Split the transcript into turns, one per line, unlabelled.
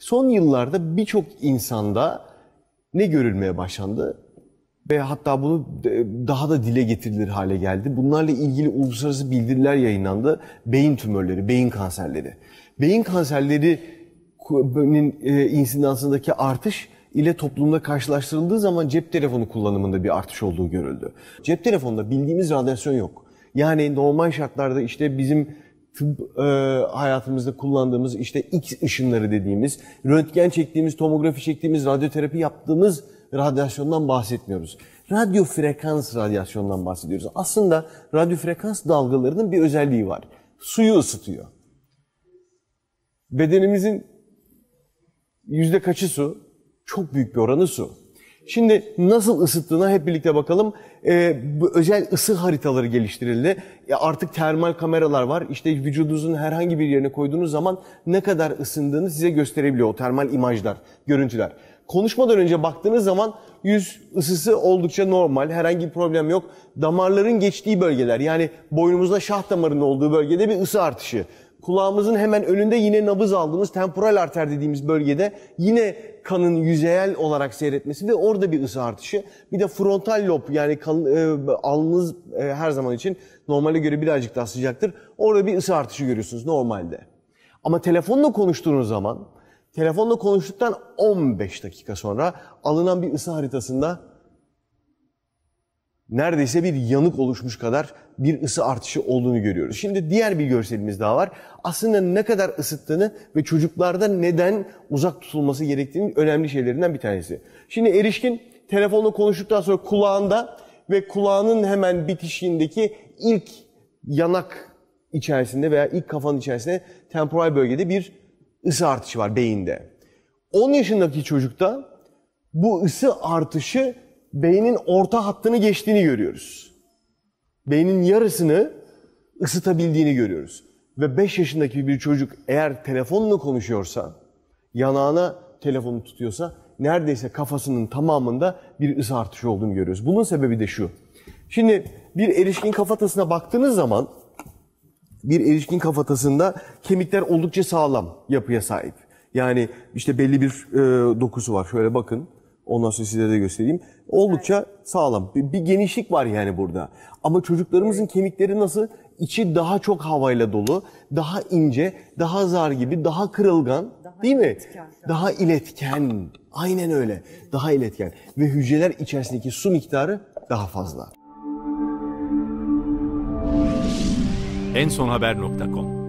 Son yıllarda birçok insanda ne görülmeye başlandı? Ve hatta bunu e, daha da dile getirilir hale geldi. Bunlarla ilgili uluslararası bildiriler yayınlandı. Beyin tümörleri, beyin kanserleri. Beyin kanserlerinin e, insidansındaki artış ile toplumda karşılaştırıldığı zaman cep telefonu kullanımında bir artış olduğu görüldü. Cep telefonunda bildiğimiz radyasyon yok. Yani normal şartlarda işte bizim tıp e, hayatımızda kullandığımız işte X ışınları dediğimiz, röntgen çektiğimiz, tomografi çektiğimiz, radyoterapi yaptığımız radyasyondan bahsetmiyoruz. Radyo frekans radyasyondan bahsediyoruz. Aslında radyo frekans dalgalarının bir özelliği var. Suyu ısıtıyor. Bedenimizin yüzde kaçı su? Çok büyük bir oranı su. Şimdi nasıl ısıttığına hep birlikte bakalım. Ee, bu özel ısı haritaları geliştirildi. E artık termal kameralar var. İşte vücudunuzun herhangi bir yerine koyduğunuz zaman ne kadar ısındığını size gösterebiliyor o termal imajlar, görüntüler. Konuşmadan önce baktığınız zaman yüz ısısı oldukça normal, herhangi bir problem yok. Damarların geçtiği bölgeler yani boynumuzda şah damarının olduğu bölgede bir ısı artışı kulağımızın hemen önünde yine nabız aldığımız temporal arter dediğimiz bölgede yine kanın yüzeyel olarak seyretmesi ve orada bir ısı artışı. Bir de frontal lob yani kan, e, alnınız e, her zaman için normale göre birazcık daha sıcaktır. Orada bir ısı artışı görüyorsunuz normalde. Ama telefonla konuştuğunuz zaman telefonla konuştuktan 15 dakika sonra alınan bir ısı haritasında neredeyse bir yanık oluşmuş kadar bir ısı artışı olduğunu görüyoruz. Şimdi diğer bir görselimiz daha var. Aslında ne kadar ısıttığını ve çocuklarda neden uzak tutulması gerektiğini önemli şeylerinden bir tanesi. Şimdi erişkin telefonla konuştuktan sonra kulağında ve kulağının hemen bitişiğindeki ilk yanak içerisinde veya ilk kafanın içerisinde temporal bölgede bir ısı artışı var beyinde. 10 yaşındaki çocukta bu ısı artışı beynin orta hattını geçtiğini görüyoruz. Beynin yarısını ısıtabildiğini görüyoruz. Ve 5 yaşındaki bir çocuk eğer telefonla konuşuyorsa, yanağına telefonu tutuyorsa neredeyse kafasının tamamında bir ısı artışı olduğunu görüyoruz. Bunun sebebi de şu. Şimdi bir erişkin kafatasına baktığınız zaman bir erişkin kafatasında kemikler oldukça sağlam yapıya sahip. Yani işte belli bir e, dokusu var. Şöyle bakın. Ondan sonra size de göstereyim. Oldukça sağlam. Bir, bir genişlik var yani burada. Ama çocuklarımızın kemikleri nasıl? İçi daha çok havayla dolu, daha ince, daha zar gibi, daha kırılgan, daha değil iletken. mi? Daha iletken. Aynen öyle. Daha iletken ve hücreler içerisindeki su miktarı daha fazla. En son haber.com